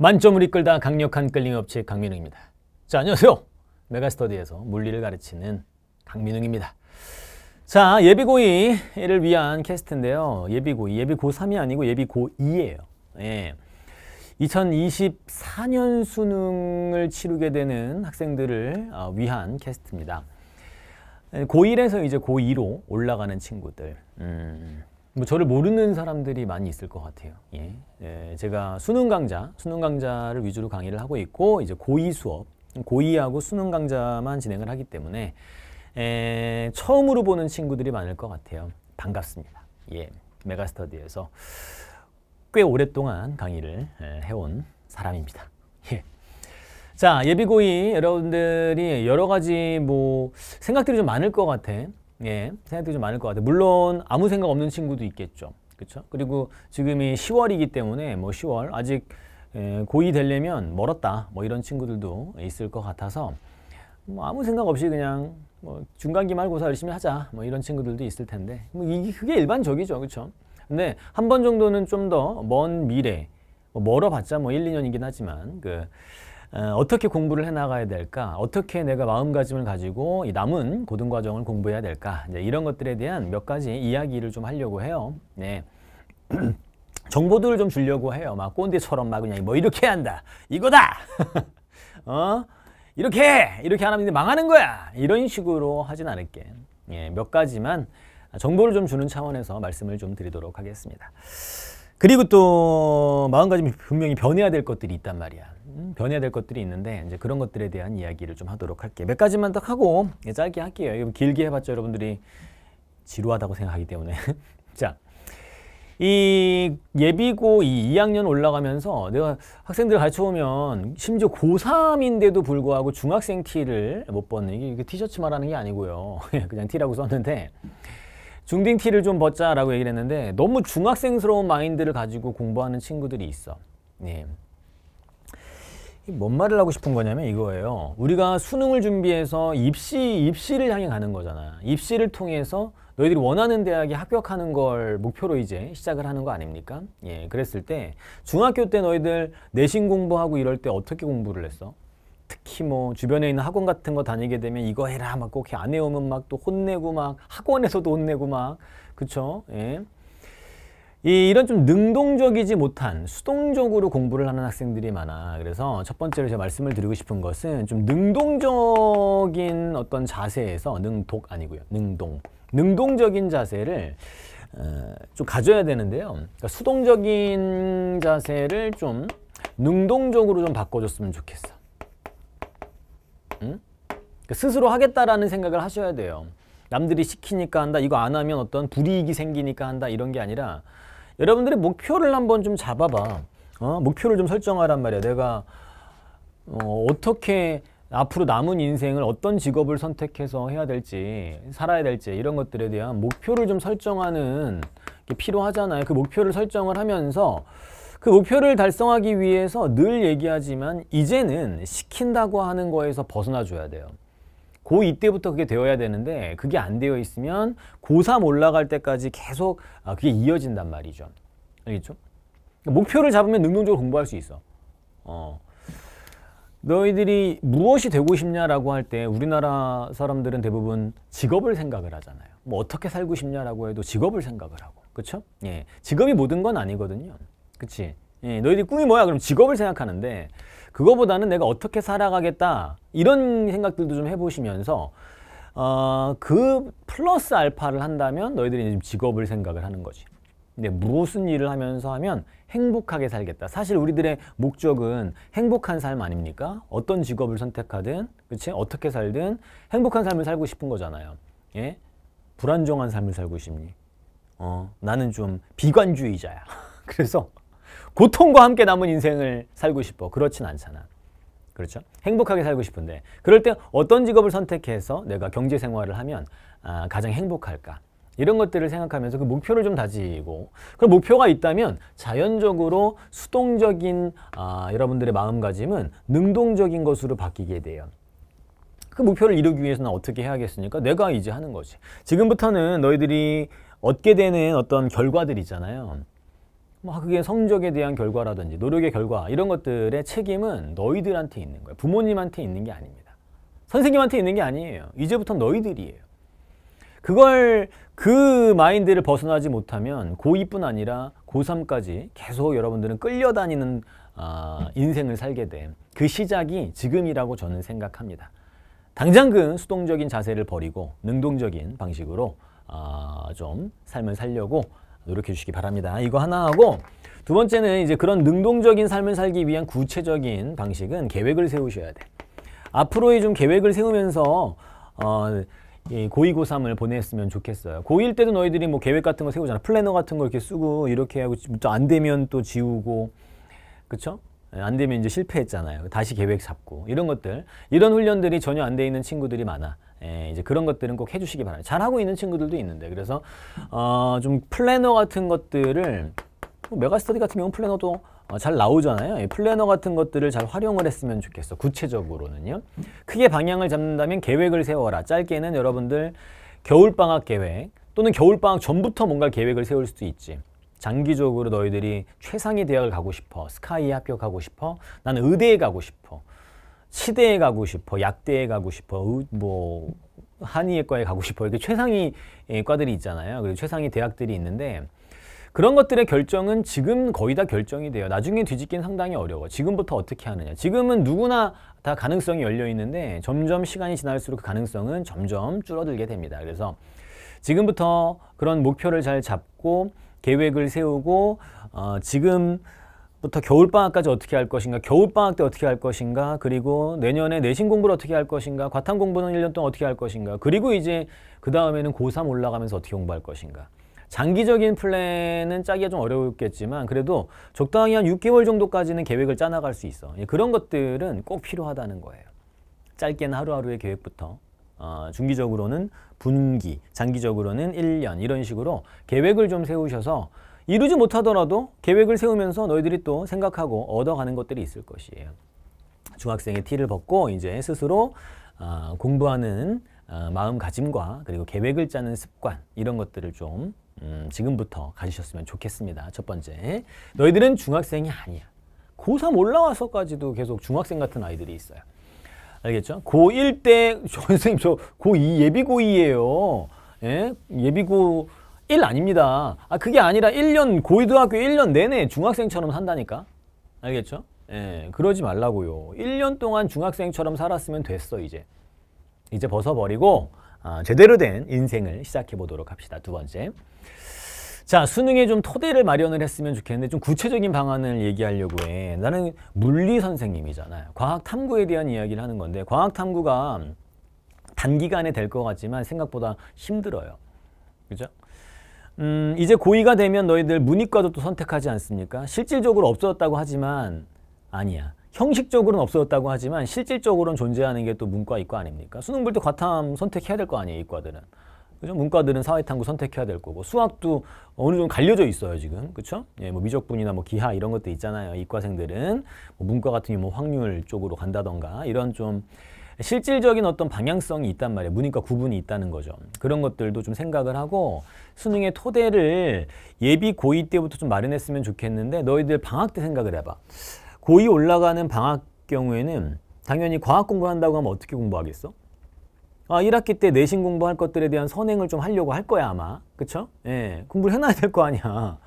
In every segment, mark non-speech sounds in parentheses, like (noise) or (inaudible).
만점을 이끌다 강력한 끌링 업체 강민웅입니다. 자, 안녕하세요. 메가스터디에서 물리를 가르치는 강민웅입니다. 자, 예비고2를 위한 캐스트인데요. 예비고2, 예비고3이 아니고 예비고2예요. 예. 2024년 수능을 치르게 되는 학생들을 어, 위한 캐스트입니다. 예, 고1에서 이제 고2로 올라가는 친구들. 음. 뭐 저를 모르는 사람들이 많이 있을 것 같아요. 예. 예 제가 수능 강좌, 수능 강좌를 위주로 강의를 하고 있고 이제 고이 수업, 고이하고 수능 강좌만 진행을 하기 때문에 에, 예, 처음으로 보는 친구들이 많을 것 같아요. 반갑습니다. 예, 메가스터디에서 꽤 오랫동안 강의를 에, 예, 해온 사람입니다. 예. 자, 예비고이 여러분들이 여러 가지 뭐 생각들이 좀 많을 것 같아. 예, 생각들이 좀 많을 것 같아요. 물론 아무 생각 없는 친구도 있겠죠. 그렇죠? 그리고 지금이 10월이기 때문에 뭐 10월 아직 예, 고이 되려면 멀었다 뭐 이런 친구들도 있을 것 같아서 뭐 아무 생각 없이 그냥 뭐 중간기 말고사 열심히 하자 뭐 이런 친구들도 있을 텐데 뭐 이게 그게 일반적이죠 그렇죠 근데 한 번 정도는 좀 더 먼 미래 뭐 멀어봤자 뭐 1, 2년이긴 하지만 그 어, 어떻게 공부를 해나가야 될까? 어떻게 내가 마음가짐을 가지고 남은 고등과정을 공부해야 될까? 이런 것들에 대한 몇 가지 이야기를 좀 하려고 해요. 네. (clears throat) 정보들을 좀 주려고 해요. 막 꼰대처럼 막 그냥 뭐 이렇게 한다. 이거다! (laughs) 어? 이렇게 해! 이렇게 안 하면 망하는 거야! 이런 식으로 하진 않을게. 예, 몇 가지만 정보를 좀 주는 차원에서 말씀을 좀 드리도록 하겠습니다. 그리고 또 마음가짐이 분명히 변해야 될 것들이 있단 말이야. 음, 변해야 될 것들이 있는데 이제 그런 것들에 대한 이야기를 좀 하도록 할게요. 몇 가지만 딱 하고 예, 짧게 할게요. 길게 해봤죠 여러분들이 지루하다고 생각하기 때문에 (laughs) 자. 이 예비고 이 2학년 올라가면서 내가 학생들 가르쳐오면 심지어 고3인데도 불구하고 중학생 티를 못 벗는 이게, 이게 티셔츠 말하는 게 아니고요. (laughs) 예, 그냥 티라고 썼는데 중딩 티를 좀 벗자라고 얘기를 했는데 너무 중학생스러운 마인드를 가지고 공부하는 친구들이 있어. 예. 뭔 말을 하고 싶은 거냐면 이거예요. 우리가 수능을 준비해서 입시, 입시를 향해 가는 거잖아. 입시를 통해서 너희들이 원하는 대학에 합격하는 걸 목표로 이제 시작을 하는 거 아닙니까? 예, 그랬을 때 중학교 때 너희들 내신 공부하고 이럴 때 어떻게 공부를 했어? 특히 뭐 주변에 있는 학원 같은 거 다니게 되면 이거 해라 막꼭안 해오면 막 또 혼내고 막 학원에서도 혼내고 막 그쵸? 예. 이, 이런 좀 능동적이지 못한 수동적으로 공부를 하는 학생들이 많아 그래서 첫 번째로 제가 말씀을 드리고 싶은 것은 좀 능동적인 어떤 자세에서 능독 아니고요 능동 능동적인 자세를 어, 좀 가져야 되는데요 그러니까 수동적인 자세를 좀 능동적으로 좀 바꿔줬으면 좋겠어 응? 그러니까 스스로 하겠다라는 생각을 하셔야 돼요 남들이 시키니까 한다 이거 안 하면 어떤 불이익이 생기니까 한다 이런 게 아니라 여러분들이 목표를 한번 좀 잡아봐. 어? 목표를 좀 설정하란 말이야. 내가 어, 어떻게 앞으로 남은 인생을 어떤 직업을 선택해서 해야 될지 살아야 될지 이런 것들에 대한 목표를 좀 설정하는 게 필요하잖아요. 그 목표를 설정을 하면서 그 목표를 달성하기 위해서 늘 얘기하지만 이제는 시킨다고 하는 거에서 벗어나 줘야 돼요. 고2 때부터 그게 되어야 되는데 그게 안 되어 있으면 고3 올라갈 때까지 계속 아, 그게 이어진단 말이죠. 알겠죠? 그러니까 목표를 잡으면 능동적으로 공부할 수 있어. 어. 너희들이 무엇이 되고 싶냐라고 할 때 우리나라 사람들은 대부분 직업을 생각을 하잖아요. 뭐 어떻게 살고 싶냐라고 해도 직업을 생각을 하고. 그렇죠? 예. 직업이 모든 건 아니거든요. 그렇지? 예, 너희들이 꿈이 뭐야? 그럼 직업을 생각하는데 그거보다는 내가 어떻게 살아가겠다 이런 생각들도 좀 해보시면서 어, 그 플러스 알파를 한다면 너희들이 이제 직업을 생각을 하는 거지. 근데 무슨 일을 하면서 하면 행복하게 살겠다. 사실 우리들의 목적은 행복한 삶 아닙니까? 어떤 직업을 선택하든, 그치? 어떻게 살든 행복한 삶을 살고 싶은 거잖아요. 예? 불안정한 삶을 살고 싶니? 어, 나는 좀 비관주의자야. (laughs) 그래서 고통과 함께 남은 인생을 살고 싶어. 그렇진 않잖아. 그렇죠? 행복하게 살고 싶은데 그럴 때 어떤 직업을 선택해서 내가 경제 생활을 하면 아, 가장 행복할까? 이런 것들을 생각하면서 그 목표를 좀 다지고 그 목표가 있다면 자연적으로 수동적인 아, 여러분들의 마음가짐은 능동적인 것으로 바뀌게 돼요. 그 목표를 이루기 위해서는 어떻게 해야겠습니까? 내가 이제 하는 거지. 지금부터는 너희들이 얻게 되는 어떤 결과들 있잖아요. 뭐 그게 성적에 대한 결과라든지 노력의 결과 이런 것들의 책임은 너희들한테 있는 거예요. 부모님한테 있는 게 아닙니다. 선생님한테 있는 게 아니에요. 이제부터 너희들이에요. 그걸 그 마인드를 벗어나지 못하면 고2뿐 아니라 고3까지 계속 여러분들은 끌려다니는 아, 인생을 살게 된 그 시작이 지금이라고 저는 생각합니다. 당장 그 수동적인 자세를 버리고 능동적인 방식으로 아, 좀 삶을 살려고 노력해 주시기 바랍니다. 이거 하나 하고 두 번째는 이제 그런 능동적인 삶을 살기 위한 구체적인 방식은 계획을 세우셔야 돼. 앞으로의 좀 계획을 세우면서 어, 고이고삼을 보냈으면 좋겠어요. 고일 때도 너희들이 뭐 계획 같은 거 세우잖아. 플래너 같은 거 이렇게 쓰고 이렇게 하고 안 되면 또 지우고 그쵸? 예, 안 되면 이제 실패했잖아요. 다시 계획 잡고 이런 것들 이런 훈련들이 전혀 안 돼 있는 친구들이 많아. 예, 이제 그런 것들은 꼭 해주시기 바랍니다. 잘하고 있는 친구들도 있는데 그래서 어, 좀 플래너 같은 것들을 뭐 메가스터디 같은 경우 플래너도 어, 잘 나오잖아요. 플래너 같은 것들을 잘 활용을 했으면 좋겠어. 구체적으로는요. 크게 방향을 잡는다면 계획을 세워라. 짧게는 여러분들 겨울방학 계획 또는 겨울방학 전부터 뭔가 계획을 세울 수도 있지. 장기적으로 너희들이 최상의 대학을 가고 싶어. 스카이에 합격하고 싶어. 나는 의대에 가고 싶어. 치대에 가고 싶어, 약대에 가고 싶어, 뭐 한의학과에 가고 싶어 이렇게 최상위 예, 과들이 있잖아요. 그리고 최상위 대학들이 있는데 그런 것들의 결정은 지금 거의 다 결정이 돼요. 나중에 뒤집기는 상당히 어려워. 지금부터 어떻게 하느냐. 지금은 누구나 다 가능성이 열려 있는데 점점 시간이 지날수록 그 가능성은 점점 줄어들게 됩니다. 그래서 지금부터 그런 목표를 잘 잡고 계획을 세우고 어, 지금 부터 겨울방학까지 어떻게 할 것인가, 겨울방학 때 어떻게 할 것인가, 그리고 내년에 내신 공부를 어떻게 할 것인가, 과탐 공부는 1년 동안 어떻게 할 것인가, 그리고 이제 그 다음에는 고3 올라가면서 어떻게 공부할 것인가. 장기적인 플랜은 짜기가 좀 어렵겠지만 려 그래도 적당히 한 6개월 정도까지는 계획을 짜나갈 수 있어. 예, 그런 것들은 꼭 필요하다는 거예요. 짧게는 하루하루의 계획부터 어, 중기적으로는 분기, 장기적으로는 1년 이런 식으로 계획을 좀 세우셔서 이루지 못하더라도 계획을 세우면서 너희들이 또 생각하고 얻어가는 것들이 있을 것이에요. 중학생의 티를 벗고 이제 스스로 어, 공부하는 어, 마음가짐과 그리고 계획을 짜는 습관 이런 것들을 좀 음, 지금부터 가지셨으면 좋겠습니다. 첫 번째, 너희들은 중학생이 아니야. 고3 올라와서까지도 계속 중학생 같은 아이들이 있어요. 알겠죠? 고1 때, (laughs) 선생님 저 고2 예비고2예요. 예? 예비고 1 아닙니다. 아 그게 아니라 1년 고등학교 1년 내내 중학생처럼 산다니까. 알겠죠? 예, 그러지 말라고요. 1년 동안 중학생처럼 살았으면 됐어 이제. 이제 벗어버리고 아, 제대로 된 인생을 시작해 보도록 합시다. 두 번째. 자, 수능에 좀 토대를 마련을 했으면 좋겠는데 좀 구체적인 방안을 얘기하려고 해. 나는 물리 선생님이잖아요. 과학 탐구에 대한 이야기를 하는 건데 과학 탐구가 단기간에 될 것 같지만 생각보다 힘들어요. 그죠? 음, 이제 고의가 되면 너희들 문이과도 또 선택하지 않습니까? 실질적으로 없어졌다고 하지만 아니야. 형식적으로는 없어졌다고 하지만 실질적으로는 존재하는 게 또 문과, 이과 아닙니까? 수능 볼 때 과탐 선택해야 될 거 아니에요, 이과들은. 그죠? 문과들은 사회탐구 선택해야 될 거고 수학도 어느 정도 갈려져 있어요 지금 그렇죠? 예, 뭐 미적분이나 뭐 기하 이런 것도 있잖아요 이과생들은 뭐 문과 같은 경우 뭐 확률 쪽으로 간다던가 이런 좀 실질적인 어떤 방향성이 있단 말이에요. 문이과 구분이 있다는 거죠. 그런 것들도 좀 생각을 하고 수능의 토대를 예비 고2 때부터 좀 마련했으면 좋겠는데 너희들 방학 때 생각을 해봐. 고2 올라가는 방학 경우에는 당연히 과학 공부 한다고 하면 어떻게 공부하겠어? 아, 1학기 때 내신 공부할 것들에 대한 선행을 좀 하려고 할 거야 아마. 그쵸? 예, 공부를 해놔야 될 거 아니야.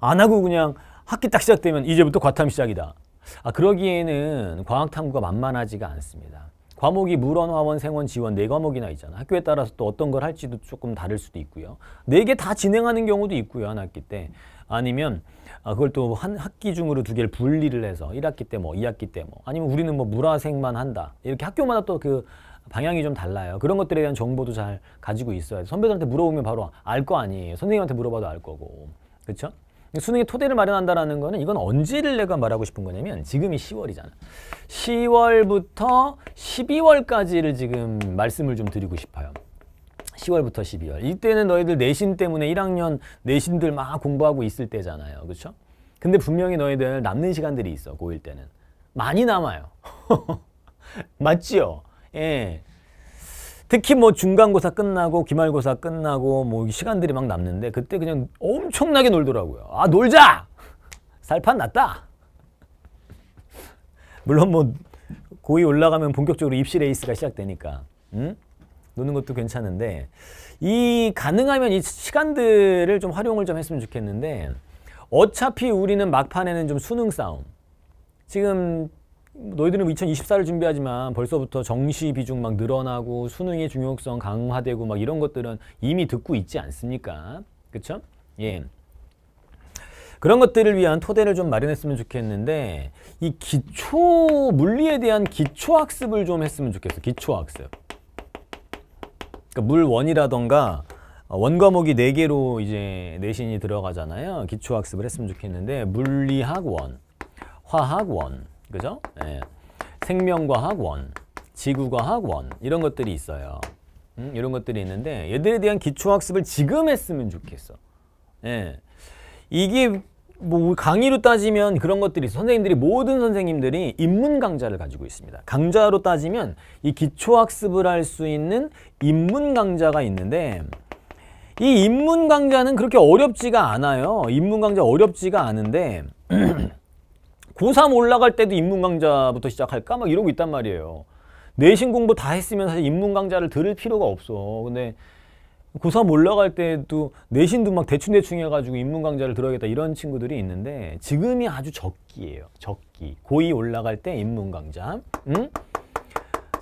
안 하고 그냥 학기 딱 시작되면 이제부터 과탐 시작이다. 아, 그러기에는 과학 탐구가 만만하지가 않습니다. 과목이 물원, 화원, 생원, 지원 네 과목이나 있잖아. 학교에 따라서 또 어떤 걸 할지도 조금 다를 수도 있고요. 네 개 다 진행하는 경우도 있고요. 한 학기 때. 아니면 아, 그걸 또 한 학기 중으로 두 개를 분리를 해서 1학기 때 뭐, 2학기 때 뭐. 아니면 우리는 뭐 물화생만 한다. 이렇게 학교마다 또 그 방향이 좀 달라요. 그런 것들에 대한 정보도 잘 가지고 있어야 돼. 선배들한테 물어보면 바로 알 거 아니에요. 선생님한테 물어봐도 알 거고. 그렇죠? 수능의 토대를 마련한다라는 거는 이건 언제를 내가 말하고 싶은 거냐면 지금이 10월이잖아. 10월부터 12월까지를 지금 말씀을 좀 드리고 싶어요. 10월부터 12월. 이때는 너희들 내신 때문에 1학년 내신들 막 공부하고 있을 때잖아요. 그렇죠? 근데 분명히 너희들 남는 시간들이 있어. 고1 때는. 많이 남아요. (laughs) 맞지요? 예. 특히 뭐 중간고사 끝나고 기말고사 끝나고 뭐 시간들이 막 남는데 그때 그냥 엄청나게 놀더라고요. 아 놀자! 살판 났다! 물론 뭐 고위 올라가면 본격적으로 입시 레이스가 시작되니까 음? 노는 것도 괜찮은데 이 가능하면 이 시간들을 좀 활용을 좀 했으면 좋겠는데 어차피 우리는 막판에는 좀 수능 싸움 지금 너희들은 2024를 준비하지만 벌써부터 정시 비중 막 늘어나고 수능의 중요성 강화되고 막 이런 것들은 이미 듣고 있지 않습니까? 그쵸? 예. 그런 것들을 위한 토대를 좀 마련했으면 좋겠는데 이 기초 물리에 대한 기초 학습을 좀 했으면 좋겠어. 기초 학습. 그러니까 물원이라던가 어, 원과목이 네개로 이제 내신이 들어가잖아요. 기초 학습을 했으면 좋겠는데 물리학원, 화학원 그죠? 예. 생명과학원, 지구과학원 이런 것들이 있어요. 음, 이런 것들이 있는데 얘들에 대한 기초학습을 지금 했으면 좋겠어. 예. 이게 뭐 강의로 따지면 그런 것들이 선생님들이 모든 선생님들이 입문 강좌를 가지고 있습니다. 강좌로 따지면 이 기초학습을 할 수 있는 입문 강좌가 있는데 이 입문 강좌는 그렇게 어렵지가 않아요. 입문 강좌 어렵지가 않은데 (clears throat) 고3 올라갈 때도 인문 강좌부터 시작할까? 막 이러고 있단 말이에요. 내신 공부 다 했으면 사실 인문 강좌를 들을 필요가 없어. 근데 고3 올라갈 때도 내신도 막 대충대충 해가지고 인문 강좌를 들어야겠다 이런 친구들이 있는데 지금이 아주 적기예요. 적기. 고2 올라갈 때 인문 강좌. 응?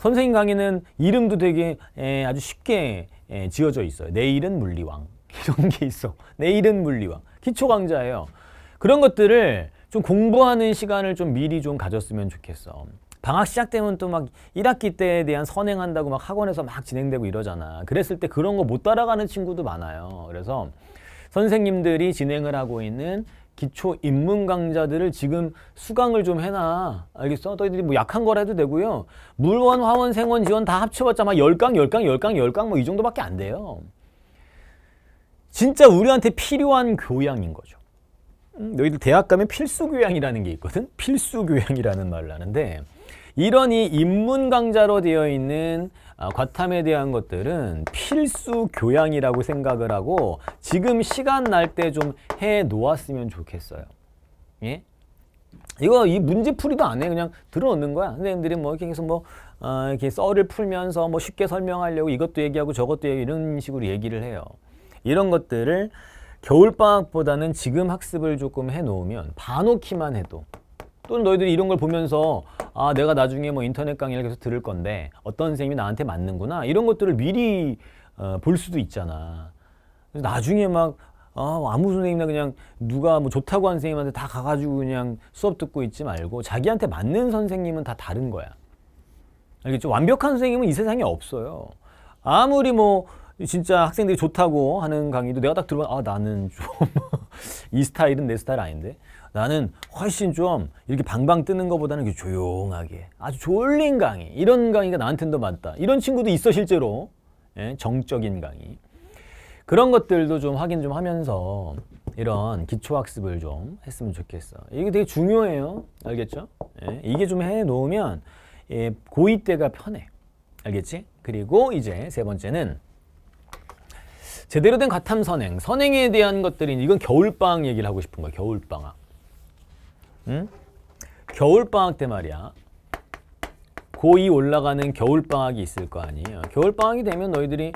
선생님 강의는 이름도 되게 에, 아주 쉽게 에, 지어져 있어요. 내일은 물리왕. (laughs) 이런 게 있어. 내일은 물리왕. 기초 강좌예요. 그런 것들을 좀 공부하는 시간을 좀 미리 좀 가졌으면 좋겠어. 방학 시작되면 또 막 1학기 때에 대한 선행한다고 막 학원에서 막 진행되고 이러잖아. 그랬을 때 그런 거 못 따라가는 친구도 많아요. 그래서 선생님들이 진행을 하고 있는 기초 입문 강좌들을 지금 수강을 좀 해놔. 알겠어? 너희들이 뭐 약한 거라 해도 되고요. 물원, 화원, 생원, 지원 다 합쳐봤자 막 10강, 10강, 10강, 10강 뭐 이 정도밖에 안 돼요. 진짜 우리한테 필요한 교양인 거죠. 음, 너희들 대학 가면 필수 교양이라는 게 있거든. 필수 교양이라는 말을 하는데 이런 이 입문 강좌로 되어 있는 아, 과탐에 대한 것들은 필수 교양이라고 생각을 하고 지금 시간 날 때 좀 해 놓았으면 좋겠어요. 예? 이거 이 문제풀이도 안 해. 그냥 들어놓는 거야. 선생님들이 뭐 이렇게 해서 뭐 어, 이렇게 썰을 풀면서 뭐 쉽게 설명하려고 이것도 얘기하고 저것도 얘기하고 이런 식으로 얘기를 해요. 이런 것들을 겨울방학보다는 지금 학습을 조금 해놓으면 반놓기만 해도 또는 너희들이 이런 걸 보면서 아 내가 나중에 뭐 인터넷 강의를 계속 들을 건데 어떤 선생님이 나한테 맞는구나 이런 것들을 미리 어, 볼 수도 있잖아 그래서 나중에 막 아, 아무 선생님이나 그냥 누가 뭐 좋다고 한 선생님한테 다 가가지고 그냥 수업 듣고 있지 말고 자기한테 맞는 선생님은 다 다른 거야 알겠죠? 완벽한 선생님은 이 세상에 없어요 아무리 뭐 진짜 학생들이 좋다고 하는 강의도 내가 딱들어보면아 나는 좀 이 (laughs) 스타일은 내 스타일 아닌데 나는 훨씬 좀 이렇게 방방 뜨는 것보다는 이렇게 조용하게 아주 졸린 강의 이런 강의가 나한테는 더 맞다 이런 친구도 있어 실제로 예? 정적인 강의 그런 것들도 좀 확인 좀 하면서 이런 기초학습을 좀 했으면 좋겠어 이게 되게 중요해요 알겠죠? 예? 이게 좀 해놓으면 예, 고2 때가 편해 알겠지? 그리고 이제 세 번째는 제대로 된 가탐 선행, 선행에 대한 것들이 이건 겨울방학 얘기를 하고 싶은 거야. 겨울방학. 응? 겨울방학 때 말이야. 고2 올라가는 겨울방학이 있을 거 아니에요. 겨울방학이 되면 너희들이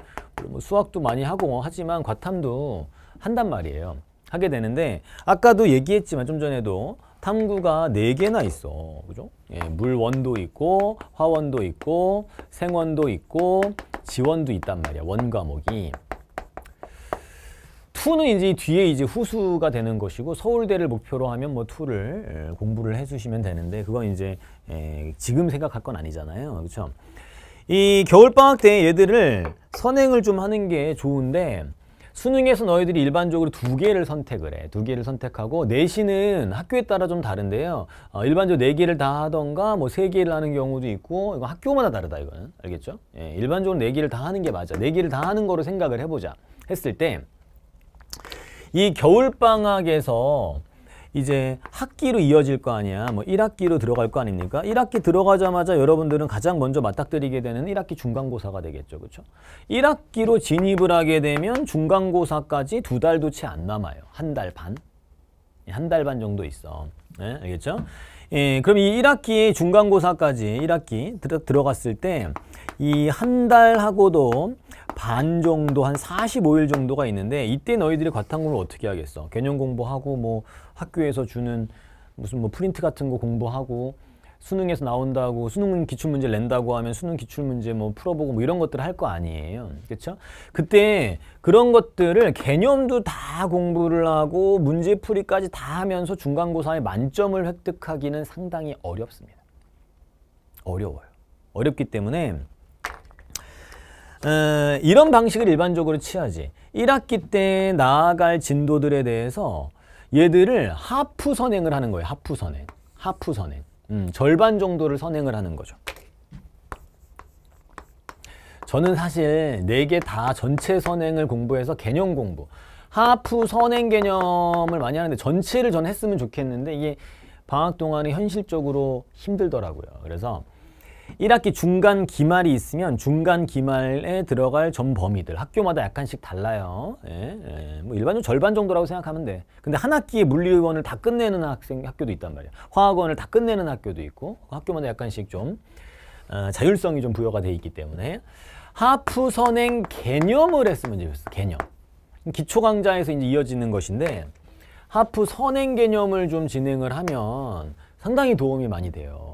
뭐 수학도 많이 하고 하지만 과탐도 한단 말이에요. 하게 되는데 아까도 얘기했지만 좀 전에도 탐구가 네개나 있어. 그죠? 예, 물원도 있고 화원도 있고 생원도 있고 지원도 있단 말이야. 원과목이. 투는 이제 뒤에 이제 후수가 되는 것이고 서울대를 목표로 하면 뭐 투를 공부를 해주시면 되는데 그건 이제 지금 생각할 건 아니잖아요. 그렇죠? 이 겨울방학 때 얘들을 선행을 좀 하는 게 좋은데 수능에서 너희들이 일반적으로 두 개를 선택을 해. 두 개를 선택하고 내신은 학교에 따라 좀 다른데요. 어, 일반적으로 네 개를 다 하던가 뭐 세 개를 하는 경우도 있고 이거 학교마다 다르다 이거는. 알겠죠? 예, 일반적으로 네 개를 다 하는 게 맞아. 네 개를 다 하는 거로 생각을 해보자. 했을 때이 겨울방학에서 이제 학기로 이어질 거 아니야. 뭐 1학기로 들어갈 거 아닙니까? 1학기 들어가자마자 여러분들은 가장 먼저 맞닥뜨리게 되는 1학기 중간고사가 되겠죠. 그렇죠? 1학기로 진입을 하게 되면 중간고사까지 두 달도 채 안 남아요. 한 달 반. 예, 한달 반 정도 있어. 네? 알겠죠? 예, 그럼 이 1학기 중간고사까지 1학기 들어, 갔을 때 이 한 달하고도 반 정도 한 45일 정도가 있는데 이때 너희들이 과탐구를 어떻게 하겠어? 개념 공부하고 뭐 학교에서 주는 무슨 뭐 프린트 같은 거 공부하고 수능에서 나온다고 수능 기출 문제 낸다고 하면 수능 기출 문제 뭐 풀어보고 뭐 이런 것들 을할 거 아니에요. 그렇죠? 그때 그런 것들을 개념도 다 공부를 하고 문제 풀이까지 다 하면서 중간고사에 만점을 획득하기는 상당히 어렵습니다. 어려워요. 어렵기 때문에 어, 이런 방식을 일반적으로 취하지 1학기 때 나아갈 진도들에 대해서 얘들을 하프 선행을 하는 거예요. 하프 선행. 하프 선행. 음, 절반 정도를 선행을 하는 거죠. 저는 사실 네 개 다 전체 선행을 공부해서 개념 공부 하프 선행 개념을 많이 하는데 전체를 전 했으면 좋겠는데 이게 방학 동안에 현실적으로 힘들더라고요. 그래서 1학기 중간 기말이 있으면 중간 기말에 들어갈 전 범위들 학교마다 약간씩 달라요. 예, 예. 뭐 일반적으로 절반 정도라고 생각하면 돼. 근데 한 학기에 물리원을 다 끝내는 학생 학교도 있단 말이야. 화학원을 다 끝내는 학교도 있고 학교마다 약간씩 좀 어, 자율성이 좀 부여가 돼 있기 때문에 하프 선행 개념을 했으면 좋겠어. 개념. 기초 강좌에서 이제 이어지는 것인데 하프 선행 개념을 좀 진행을 하면 상당히 도움이 많이 돼요.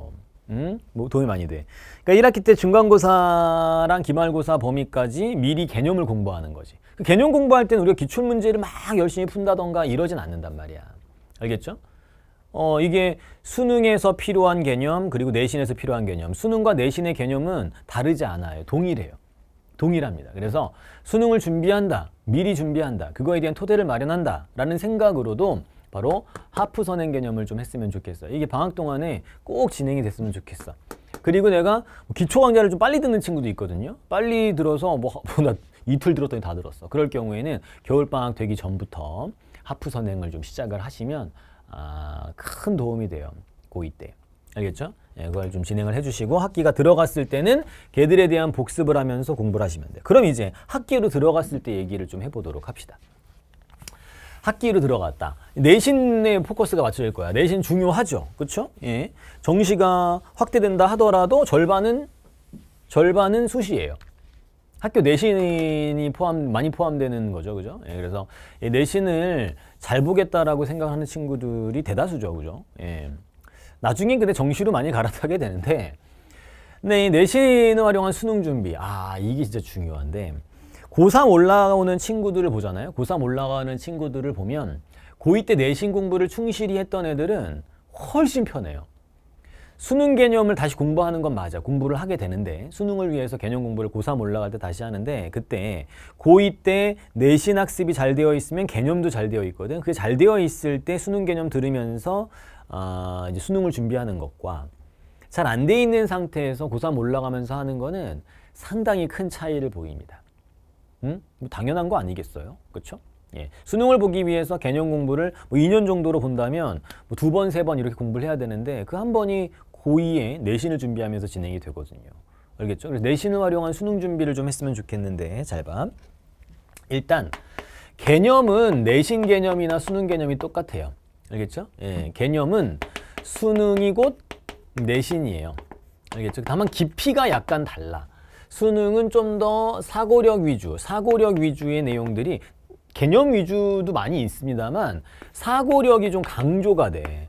음? 뭐 도움이 많이 돼. 그러니까 1학기 때 중간고사랑 기말고사 범위까지 미리 개념을 공부하는 거지. 그 개념 공부할 때는 우리가 기출 문제를 막 열심히 푼다던가 이러진 않는단 말이야. 알겠죠? 어, 이게 수능에서 필요한 개념, 그리고 내신에서 필요한 개념. 수능과 내신의 개념은 다르지 않아요. 동일해요. 동일합니다. 그래서 수능을 준비한다, 미리 준비한다, 그거에 대한 토대를 마련한다 라는 생각으로도 바로 하프 선행 개념을 좀 했으면 좋겠어. 이게 방학 동안에 꼭 진행이 됐으면 좋겠어. 그리고 내가 뭐 기초 강좌를 좀 빨리 듣는 친구도 있거든요. 빨리 들어서 뭐나 뭐 이틀 들었더니 다 들었어. 그럴 경우에는 겨울 방학 되기 전부터 하프 선행을 좀 시작을 하시면 아, 큰 도움이 돼요. 고2 때. 알겠죠? 예, 그걸 좀 진행을 해주시고 학기가 들어갔을 때는 걔들에 대한 복습을 하면서 공부를 하시면 돼요. 그럼 이제 학기로 들어갔을 때 얘기를 좀 해보도록 합시다. 학기로 들어갔다. 내신에 포커스가 맞춰질 거야. 내신 중요하죠. 그렇죠? 예. 정시가 확대된다 하더라도 절반은 절반은 수시예요. 학교 내신이 포함 많이 포함되는 거죠. 그죠? 예, 그래서 예, 내신을 잘 보겠다라고 생각하는 친구들이 대다수죠. 그죠? 예. 나중에 근데 정시로 많이 갈아타게 되는데 근 내신을 활용한 수능 준비 아 이게 진짜 중요한데 고3 올라오는 친구들을 보잖아요. 고3 올라가는 친구들을 보면 고2 때 내신 공부를 충실히 했던 애들은 훨씬 편해요. 수능 개념을 다시 공부하는 건 맞아. 공부를 하게 되는데 수능을 위해서 개념 공부를 고3 올라갈 때 다시 하는데 그때 고2 때 내신 학습이 잘 되어 있으면 개념도 잘 되어 있거든. 그게 잘 되어 있을 때 수능 개념 들으면서 아, 이제 수능을 준비하는 것과 잘 안 돼 있는 상태에서 고3 올라가면서 하는 거는 상당히 큰 차이를 보입니다. 음? 당연한 거 아니겠어요? 그렇죠? 예. 수능을 보기 위해서 개념 공부를 뭐 2년 정도로 본다면 뭐두 번, 세 번 이렇게 공부를 해야 되는데 그 한 번이 고2의 내신을 준비하면서 진행이 되거든요. 알겠죠? 그래서 내신을 활용한 수능 준비를 좀 했으면 좋겠는데 잘 봐. 일단 개념은 내신 개념이나 수능 개념이 똑같아요. 알겠죠? 예, 개념은 수능이 곧 내신이에요. 알겠죠? 다만 깊이가 약간 달라. 수능은 좀 더 사고력 위주, 사고력 위주의 내용들이 개념 위주도 많이 있습니다만 사고력이 좀 강조가 돼.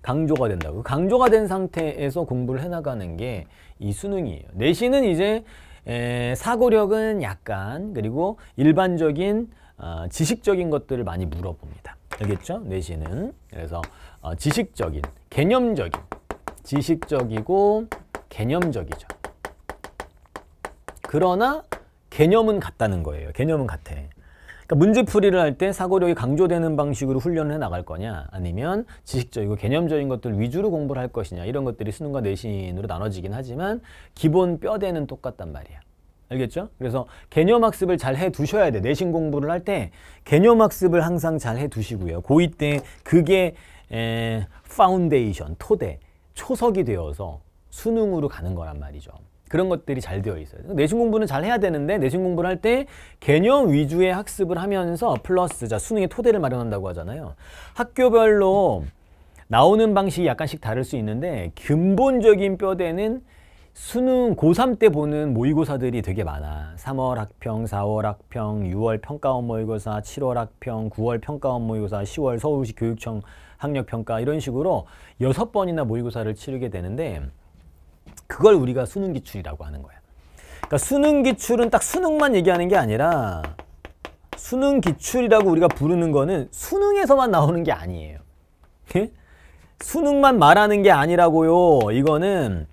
강조가 된다고. 강조가 된 상태에서 공부를 해나가는 게 이 수능이에요. 내신은 이제 에, 사고력은 약간 그리고 일반적인 어, 지식적인 것들을 많이 물어봅니다. 알겠죠? 내신은. 그래서 어, 지식적인, 개념적인, 지식적이고 개념적이죠. 그러나 개념은 같다는 거예요. 개념은 같아. 그러니까 문제풀이를 할 때 사고력이 강조되는 방식으로 훈련을 해 나갈 거냐 아니면 지식적이고 개념적인 것들 위주로 공부를 할 것이냐 이런 것들이 수능과 내신으로 나눠지긴 하지만 기본 뼈대는 똑같단 말이야. 알겠죠? 그래서 개념 학습을 잘 해 두셔야 돼. 내신 공부를 할 때 개념 학습을 항상 잘 해 두시고요. 고2 때 그게 에, 파운데이션, 토대, 초석이 되어서 수능으로 가는 거란 말이죠. 그런 것들이 잘 되어 있어요. 내신 공부는 잘 해야 되는데 내신 공부를 할 때 개념 위주의 학습을 하면서 플러스 자 수능의 토대를 마련한다고 하잖아요. 학교별로 나오는 방식이 약간씩 다를 수 있는데 근본적인 뼈대는 수능 고3 때 보는 모의고사들이 되게 많아. 3월 학평, 4월 학평, 6월 평가원 모의고사, 7월 학평, 9월 평가원 모의고사, 10월 서울시 교육청 학력평가 이런 식으로 여 번이나 모의고사를 치르게 되는데 그걸 우리가 수능 기출이라고 하는 거야. 그러니까 수능 기출은 딱 수능만 얘기하는 게 아니라 수능 기출이라고 우리가 부르는 거는 수능에서만 나오는 게 아니에요. 예? 수능만 말하는 게 아니라고요. 이거는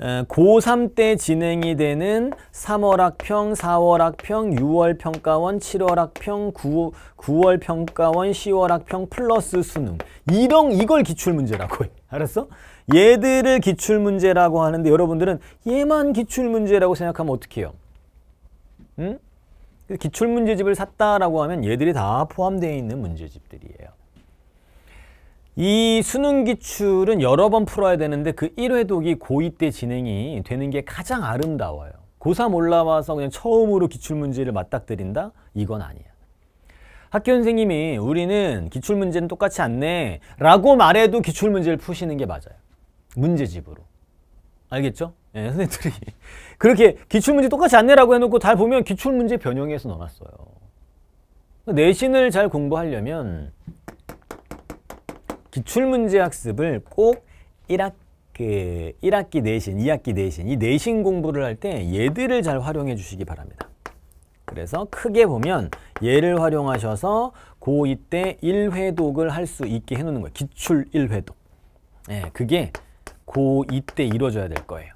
고3 때 진행이 되는 3월 학평, 4월 학평, 6월 평가원, 7월 학평, 9, 9월 평가원, 10월 학평 플러스 수능. 이런 이걸 기출문제라고. 알았어? 얘들을 기출문제라고 하는데 여러분들은 얘만 기출문제라고 생각하면 어떡해요? 응? 그 기출문제집을 샀다라고 하면 얘들이 다 포함되어 있는 문제집들이에요. 이 수능 기출은 여러 번 풀어야 되는데 그 1회독이 고2 때 진행이 되는 게 가장 아름다워요. 고3 올라와서 그냥 처음으로 기출문제를 맞닥뜨린다? 이건 아니야. 학교 선생님이 우리는 기출문제는 똑같이 않네 라고 말해도 기출문제를 푸시는 게 맞아요. 문제집으로. 알겠죠? 예, 선생님들이 (laughs) 그렇게 기출문제 똑같이 안 내라고 해놓고 잘 보면 기출문제 변형해서 넣어놨어요. 그러니까 내신을 잘 공부하려면 기출문제 학습을 꼭 1학기, 1학기 내신, 2학기 내신, 이 내신 공부를 할 때 얘들을 잘 활용해 주시기 바랍니다. 그래서 크게 보면 얘를 활용하셔서 고2 때 1회독을 할 수 있게 해놓는 거예요. 기출 1회독. 예, 그게 고2 때 이루어져야 될 거예요.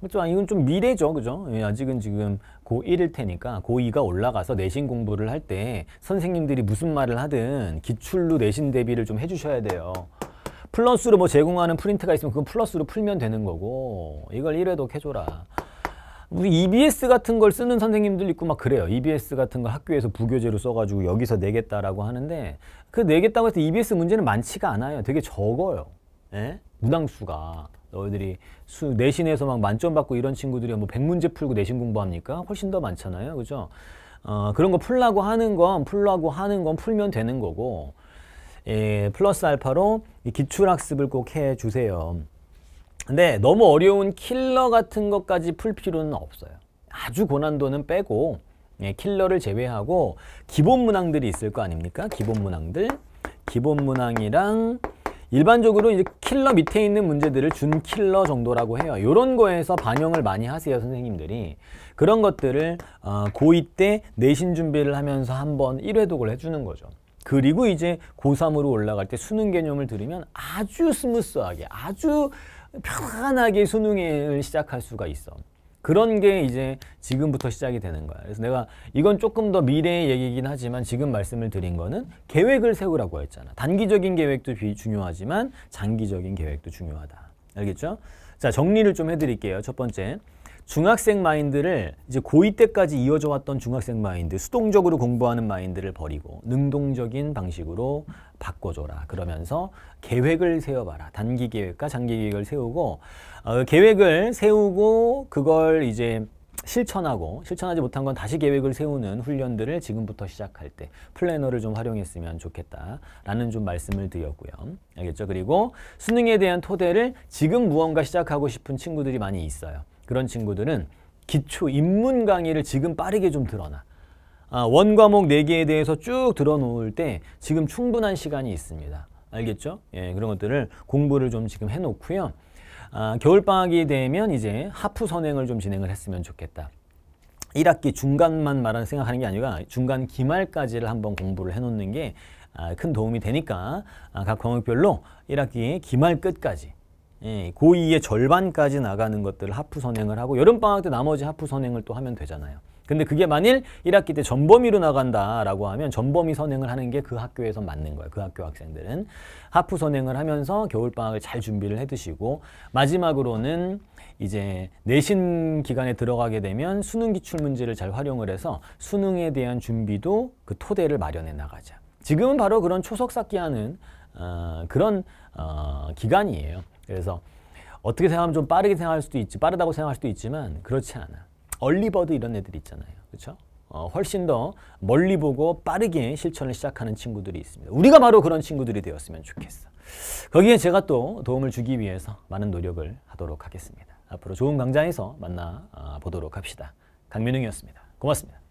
그렇죠? 이건 좀 미래죠. 그죠? 예, 아직은 지금 고1일 테니까 고2가 올라가서 내신 공부를 할 때 선생님들이 무슨 말을 하든 기출로 내신 대비를 좀 해주셔야 돼요. 플러스로 뭐 제공하는 프린트가 있으면 그건 플러스로 풀면 되는 거고 이걸 1회독 해줘라. 우리 EBS 같은 걸 쓰는 선생님들 있고 막 그래요. EBS 같은 거 학교에서 부교재로 써가지고 여기서 내겠다라고 하는데 그 내겠다고 해서 EBS 문제는 많지가 않아요. 되게 적어요. 예? 무당수가 너희들이 수 내신에서 막 만점 받고 이런 친구들이 뭐 100문제 풀고 내신 공부합니까? 훨씬 더 많잖아요. 그죠? 어, 그런 거 풀라고 하는 건 풀라고 하는 건 풀면 되는 거고 예, 플러스 알파로 기출학습을 꼭 해주세요. 근데 너무 어려운 킬러 같은 것까지 풀 필요는 없어요. 아주 고난도는 빼고 예, 킬러를 제외하고 기본 문항들이 있을 거 아닙니까? 기본 문항들. 기본 문항이랑 일반적으로 이제 킬러 밑에 있는 문제들을 준 킬러 정도라고 해요. 이런 거에서 반영을 많이 하세요, 선생님들이. 그런 것들을 어, 고2 때 내신 준비를 하면서 한번 1회독을 해주는 거죠. 그리고 이제 고3으로 올라갈 때 수능 개념을 들으면 아주 스무스하게, 아주 편안하게 수능을 시작할 수가 있어. 그런 게 이제 지금부터 시작이 되는 거야. 그래서 내가 이건 조금 더 미래의 얘기긴 하지만 지금 말씀을 드린 거는 계획을 세우라고 했잖아. 단기적인 계획도 중요하지만 장기적인 계획도 중요하다. 알겠죠? 자, 정리를 좀 해드릴게요. 첫 번째. 중학생 마인드를 이제 고2 때까지 이어져 왔던 중학생 마인드, 수동적으로 공부하는 마인드를 버리고 능동적인 방식으로 바꿔줘라. 그러면서 계획을 세워봐라. 단기 계획과 장기 계획을 세우고 어, 계획을 세우고 그걸 이제 실천하고 실천하지 못한 건 다시 계획을 세우는 훈련들을 지금부터 시작할 때 플래너를 좀 활용했으면 좋겠다라는 좀 말씀을 드렸고요. 알겠죠? 그리고 수능에 대한 토대를 지금 무언가 시작하고 싶은 친구들이 많이 있어요. 그런 친구들은 기초 입문 강의를 지금 빠르게 좀 들어놔. 아, 원 과목 4개에 대해서 쭉 들어놓을 때 지금 충분한 시간이 있습니다. 알겠죠? 예, 그런 것들을 공부를 좀 지금 해놓고요. 아, 겨울방학이 되면 이제 하프 선행을 좀 진행을 했으면 좋겠다. 1학기 중간만 말하는 생각하는 게 아니라 중간 기말까지를 한번 공부를 해놓는 게큰 아, 도움이 되니까 아, 각 과목별로 1학기 기말 끝까지 예, 고2의 절반까지 나가는 것들을 하프 선행을 하고 여름방학 때 나머지 하프 선행을 또 하면 되잖아요. 근데 그게 만일 1학기 때 전범위로 나간다라고 하면 전범위 선행을 하는 게 그 학교에서 맞는 거예요. 그 학교 학생들은. 하프 선행을 하면서 겨울방학을 잘 준비를 해두시고 마지막으로는 이제 내신 기간에 들어가게 되면 수능 기출문제를 잘 활용을 해서 수능에 대한 준비도 그 토대를 마련해 나가자. 지금은 바로 그런 초석 쌓기하는 어, 그런 어, 기간이에요. 그래서 어떻게 생각하면 좀 빠르게 생각할 수도 있지 빠르다고 생각할 수도 있지만 그렇지 않아. 얼리버드 이런 애들 있잖아요. 그렇죠? 어, 훨씬 더 멀리 보고 빠르게 실천을 시작하는 친구들이 있습니다. 우리가 바로 그런 친구들이 되었으면 좋겠어. 거기에 제가 또 도움을 주기 위해서 많은 노력을 하도록 하겠습니다. 앞으로 좋은 강좌에서 만나 보도록 합시다. 강민웅이었습니다. 고맙습니다.